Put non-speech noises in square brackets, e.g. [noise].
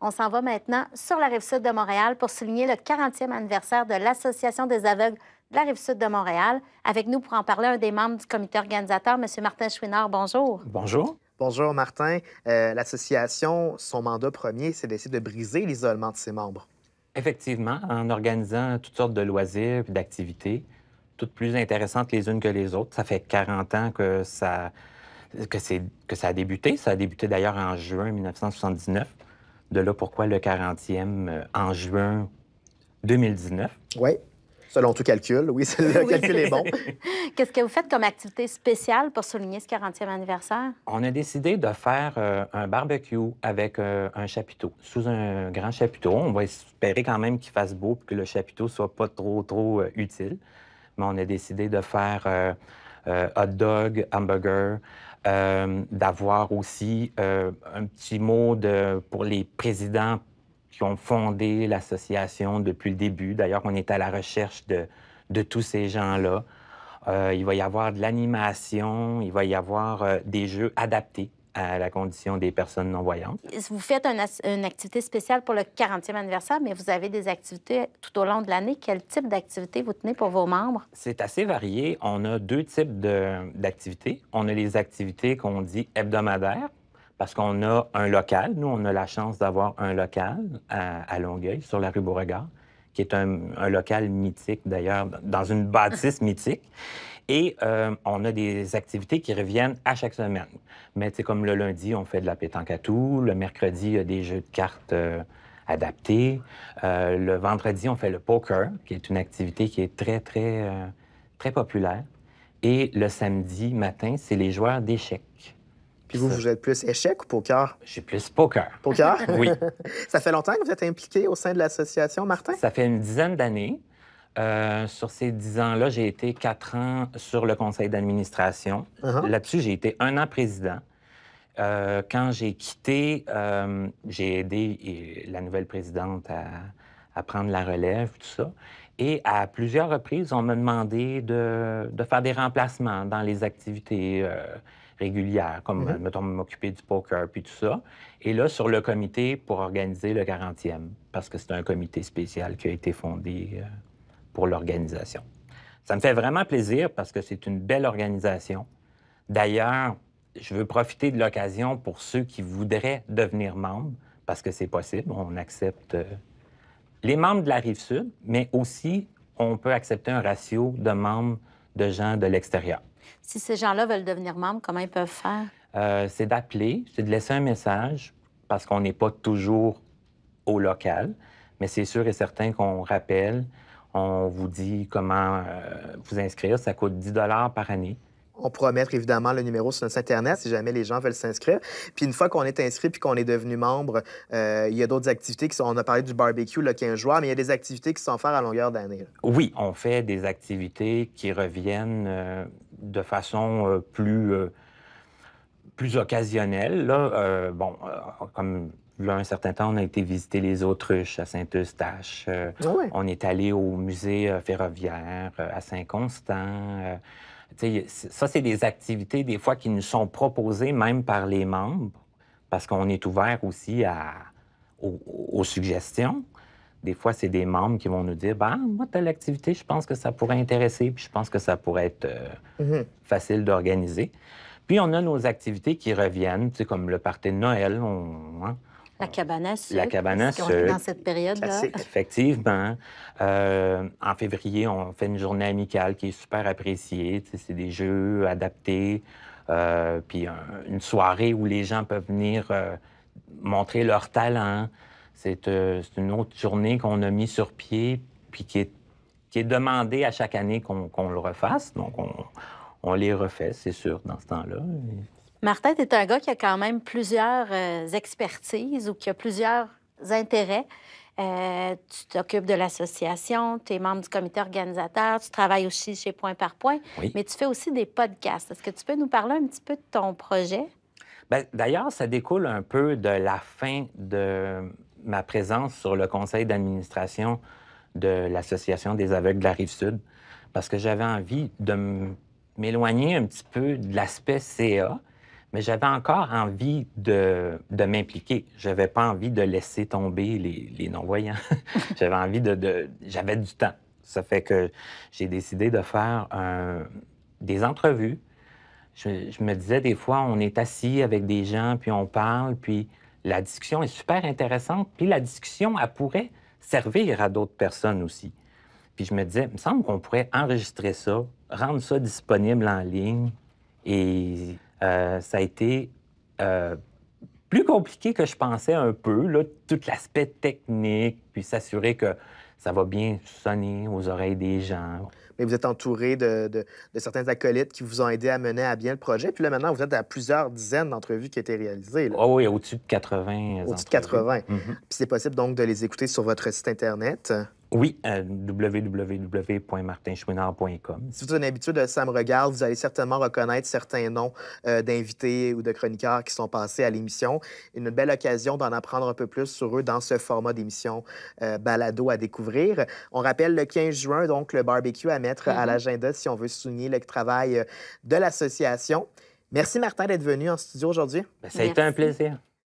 On s'en va maintenant sur la rive sud de Montréal pour souligner le 40e anniversaire de l'Association des aveugles de la rive sud de Montréal. Avec nous pour en parler, un des membres du comité organisateur, M. Martin Chouinard. Bonjour. Bonjour. Bonjour, Martin. Euh, l'association, son mandat premier, c'est d'essayer de briser l'isolement de ses membres. Effectivement, en organisant toutes sortes de loisirs et d'activités, toutes plus intéressantes les unes que les autres. Ça fait 40 ans que ça, que ça a débuté. Ça a débuté d'ailleurs en juin 1979. De là pourquoi le 40e euh, en juin 2019. Oui. Selon tout calcul, oui, [laughs] le calcul est bon. [laughs] Qu'est-ce que vous faites comme activité spéciale pour souligner ce 40e anniversaire? On a décidé de faire euh, un barbecue avec euh, un chapiteau, sous un grand chapiteau. On va espérer quand même qu'il fasse beau et que le chapiteau soit pas trop, trop utile. Mais on a décidé de faire euh, hot dog, hamburger. Euh, d'avoir aussi euh, un petit mot de, pour les présidents qui ont fondé l'association depuis le début. D'ailleurs, on est à la recherche de, de tous ces gens-là. il va y avoir de l'animation, il va y avoir des jeux adaptés à la condition des personnes non-voyantes. Vous faites une activité spéciale pour le 40e anniversaire, mais vous avez des activités tout au long de l'année. Quel type d'activité vous tenez pour vos membres? C'est assez varié. On a deux types d'activités. On a les activités qu'on dit hebdomadaires, parce qu'on a un local. Nous, on a la chance d'avoir un local à, Longueuil, sur la rue Beauregard, qui est un, un local mythique, d'ailleurs, dans une bâtisse [laughs] mythique. Et euh, on a des activités qui reviennent à chaque semaine. Mais c'est comme le lundi, on fait de la pétanque à tout. Le mercredi, il y a des jeux de cartes euh, adaptés. Euh, le vendredi, on fait le poker, qui est une activité qui est très, très, très populaire. Et le samedi matin, c'est les joueurs d'échecs. Puis vous, vous êtes plus échecs ou poker? J'ai plus poker. Poker? oui. [laughs] ça fait longtemps que vous êtes impliqué au sein de l'association, Martin? Ça fait une dizaine d'années. Euh, sur ces dix ans-là, j'ai été quatre ans sur le conseil d'administration. Uh-huh. Là-dessus, j'ai été un an président. Euh, quand j'ai quitté, euh, j'ai aidé la nouvelle présidente à, prendre la relève, tout ça. Et à plusieurs reprises, on m'a demandé de, faire des remplacements dans les activités régulières, comme, uh-huh. mettons, m'occuper du poker, puis tout ça. Et là, sur le comité pour organiser le 40e, parce que c'est un comité spécial qui a été fondé pour l'organisation. Ça me fait vraiment plaisir parce que c'est une belle organisation. D'ailleurs, je veux profiter de l'occasion pour ceux qui voudraient devenir membres, parce que c'est possible, on accepte euh, les membres de la rive sud, mais aussi on peut accepter un ratio de membres de gens de l'extérieur. Si ces gens-là veulent devenir membres, comment ils peuvent faire? Euh, c'est d'appeler, c'est de laisser un message, parce qu'on n'est pas toujours au local, mais c'est sûr et certain qu'on rappelle on vous dit comment euh, vous inscrire. Ça coûte 10 par année. On pourra mettre évidemment le numéro sur notre Internet si jamais les gens veulent s'inscrire. Puis une fois qu'on est inscrit puis qu'on est devenu membre, euh, il y a d'autres activités qui sont. On a parlé du barbecue le 15 juin, mais il y a des activités qui sont faites à longueur d'année. Oui, on fait des activités qui reviennent euh, de façon plus, plus occasionnelle. Là. bon, comme un certain temps, on a été visiter les autruches à Saint-Eustache. Euh, ah on est allé au musée euh, ferroviaire euh, à Saint-Constant. ça, c'est des activités, des fois, qui nous sont proposées même par les membres, parce qu'on est ouvert aussi à, aux, suggestions. Des fois, c'est des membres qui vont nous dire ben, moi, telle activité, je pense que ça pourrait intéresser, puis je pense que ça pourrait être mm-hmm. facile d'organiser. Puis on a nos activités qui reviennent, comme le party de Noël. On, hein, la cabane à sucre. dans cette période-là. Effectivement. Euh, en février, on fait une journée amicale qui est super appréciée. C'est des jeux adaptés. Euh, puis une soirée où les gens peuvent venir euh, montrer leur talent. C'est une autre journée qu'on a mis sur pied, puis qui est, demandée à chaque année qu'on le refasse. Donc, on les refait, c'est sûr, dans ce temps-là. Martin, tu es un gars qui a quand même plusieurs euh, expertises ou qui a plusieurs intérêts. Euh, tu t'occupes de l'association, tu es membre du comité organisateur, tu travailles aussi chez Point par Point, mais tu fais aussi des podcasts. Est-ce que tu peux nous parler un petit peu de ton projet? Ben, d'ailleurs, ça découle un peu de la fin de ma présence sur le conseil d'administration de l'Association des aveugles de la Rive-Sud, parce que j'avais envie de m'éloigner un petit peu de l'aspect CA mais j'avais encore envie de, de m'impliquer. n'avais pas envie de laisser tomber les, les non-voyants. [laughs] j'avais envie de, J'avais du temps. Ça fait que j'ai décidé de faire des entrevues. Je, je, me disais des fois, on est assis avec des gens, puis on parle, puis la discussion est super intéressante, puis la discussion, elle pourrait servir à d'autres personnes aussi. Puis je me disais, il me semble qu'on pourrait enregistrer ça, rendre ça disponible en ligne, et euh, ça a été euh, plus compliqué que je pensais un peu, tout l'aspect technique, puis s'assurer que ça va bien sonner aux oreilles des gens mais vous êtes entouré de, certains acolytes qui vous ont aidé à mener à bien le projet. Puis là, maintenant, vous êtes à plusieurs dizaines d'entrevues qui ont été réalisées. Ah oui, au-dessus de 80. Au-dessus de 80. Mhm. Puis c'est possible donc de les écouter sur votre site Internet. Oui, www.martincheminard.com. Si vous êtes une habitude de Ça me regarde, vous allez certainement reconnaître certains noms euh, d'invités ou de chroniqueurs qui sont passés à l'émission. Une belle occasion d'en apprendre un peu plus sur eux dans ce format d'émission euh, balado à découvrir. On rappelle le 15 juin, donc, le barbecue à à mm-hmm. l'agenda si on veut souligner le travail euh, de l'association. Merci Martin d'être venu en studio aujourd'hui. Ben, ça a été un plaisir.